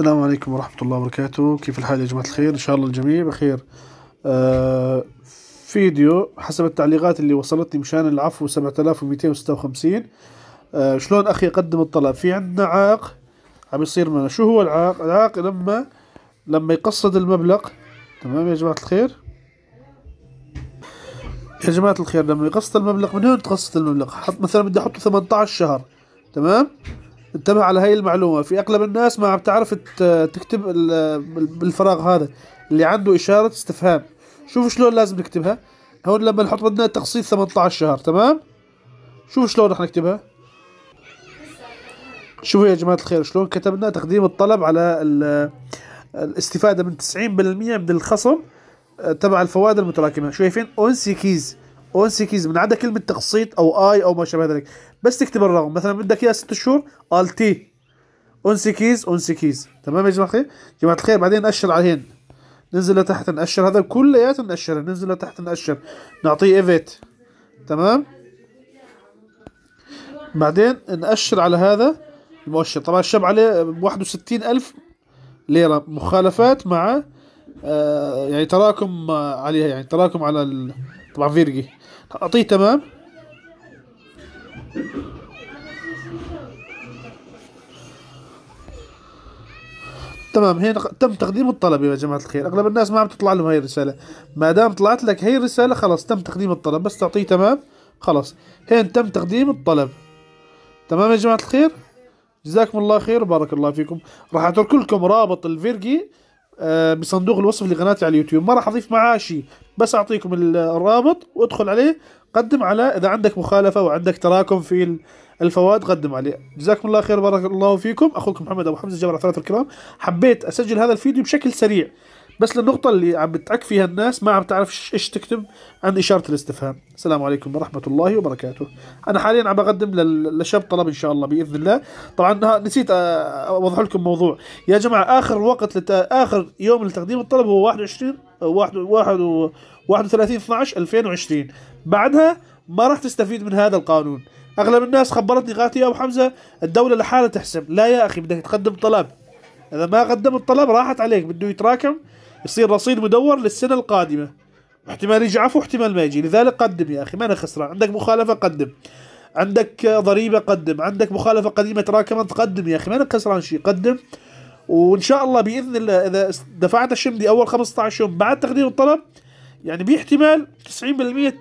السلام عليكم ورحمة الله وبركاته كيف الحال يا جماعة الخير إن شاء الله الجميع بخير آه فيديو حسب التعليقات اللي وصلتني مشان العفو 7256 آه شلون أخي يقدم الطلب في عندنا عائق عم يصير معنا شو هو العائق العائق لما لما يقصد المبلغ تمام يا جماعة الخير يا جماعة الخير لما يقسط المبلغ من هون تقصد المبلغ حط مثلا بدي احطه 18 شهر تمام انتبه على هاي المعلومه في اغلب الناس ما عم تعرف تكتب بالفراغ هذا اللي عنده اشاره استفهام شوف شلون لازم نكتبها هون لما نحط بدنا تقسيط 18 شهر تمام شوف شلون رح نكتبها شوفوا يا جماعه الخير شلون كتبنا تقديم الطلب على الاستفاده من 90% من الخصم آه، تبع الفوائد المتراكمه شايفين اون سي كيز اون كيز من عدا كلمه تقسيط او اي او ما شابه ذلك بس تكتب الرقم مثلا بدك اياه ست شهور ال تي اون كيز اون كيز تمام يا جماعه الخير جماعه الخير بعدين على عليهن ننزل لتحت ناشر هذا كلياته ناشر ننزل لتحت ناشر نعطيه ايفيت تمام بعدين ناشر على هذا المؤشر طبعا الشاب عليه 61000 ليره مخالفات مع آه، يعني تراكم آه، عليها يعني تراكم على ال... طبعا فيرجي اعطيه تمام تمام هنا تم تقديم الطلب يا جماعه الخير اغلب الناس ما عم تطلع لهم هي الرساله ما دام طلعت لك هي الرساله خلاص تم تقديم الطلب بس تعطيه تمام خلاص هنا تم تقديم الطلب تمام يا جماعه الخير جزاكم الله خير وبارك الله فيكم راح اترك لكم رابط الفيرجي آه، بصندوق الوصف لقناتي على اليوتيوب ما راح اضيف معاه شيء بس اعطيكم الرابط وادخل عليه قدم على اذا عندك مخالفه وعندك تراكم في الفوائد قدم عليه جزاكم الله خير بارك الله فيكم اخوكم محمد ابو حمزه جبر الثلاثه الكرام حبيت اسجل هذا الفيديو بشكل سريع بس للنقطة اللي عم بتعك فيها الناس ما عم تعرف ايش تكتب عن إشارة الاستفهام السلام عليكم ورحمة الله وبركاته أنا حاليا عم بقدم للشاب طلب إن شاء الله بإذن الله طبعا نسيت آه، أوضح لكم موضوع يا جماعة آخر وقت لت... آخر يوم لتقديم الطلب هو 21 واحد 31 12 2020 بعدها ما راح تستفيد من هذا القانون اغلب الناس خبرتني قالت يا ابو حمزه الدوله لحالها تحسم لا يا اخي بدك تقدم طلب اذا ما قدمت طلب راحت عليك بده يتراكم يصير رصيد مدور للسنة القادمة احتمال يجي عفو احتمال ما يجي لذلك قدم يا أخي ما أنا خسران عندك مخالفة قدم عندك ضريبة قدم عندك مخالفة قديمة تراكمت قدم يا أخي ما أنا خسران شيء قدم وإن شاء الله بإذن الله إذا دفعت الشمدي أول 15 يوم بعد تقديم الطلب يعني باحتمال 90%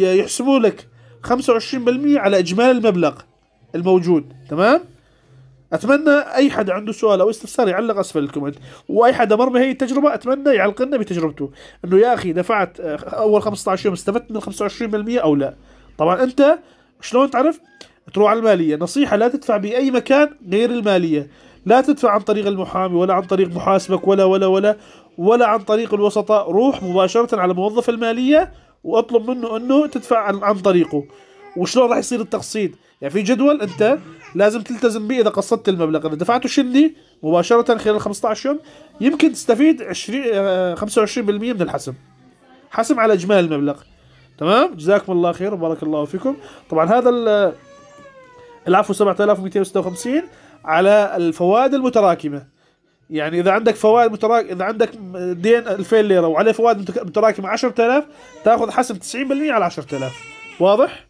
يحسبوا لك 25% على إجمالي المبلغ الموجود تمام؟ اتمنى اي حد عنده سؤال او استفسار يعلق اسفل الكومنت واي حدا مر بهي التجربه اتمنى يعلق لنا بتجربته انه يا اخي دفعت آه، اول 15 يوم استفدت من 25% او لا طبعا انت شلون تعرف تروح على الماليه نصيحه لا تدفع باي مكان غير الماليه لا تدفع عن طريق المحامي ولا عن طريق محاسبك ولا ولا ولا ولا عن طريق الوسطاء روح مباشره على موظف الماليه واطلب منه انه تدفع عن طريقه وشلون راح يصير التقسيط يعني في جدول انت لازم تلتزم به اذا قسطت المبلغ اذا دفعته شني مباشره خلال 15 يوم يمكن تستفيد 20 25% آه، من الحسم حسم على اجمالي المبلغ تمام جزاكم الله خير وبارك الله فيكم طبعا هذا العفو 7256 على الفوائد المتراكمه يعني اذا عندك فوائد متراك اذا عندك دين 2000 ليره وعليه فوائد متراكمه 10000 تاخذ حسب 90% على 10000 واضح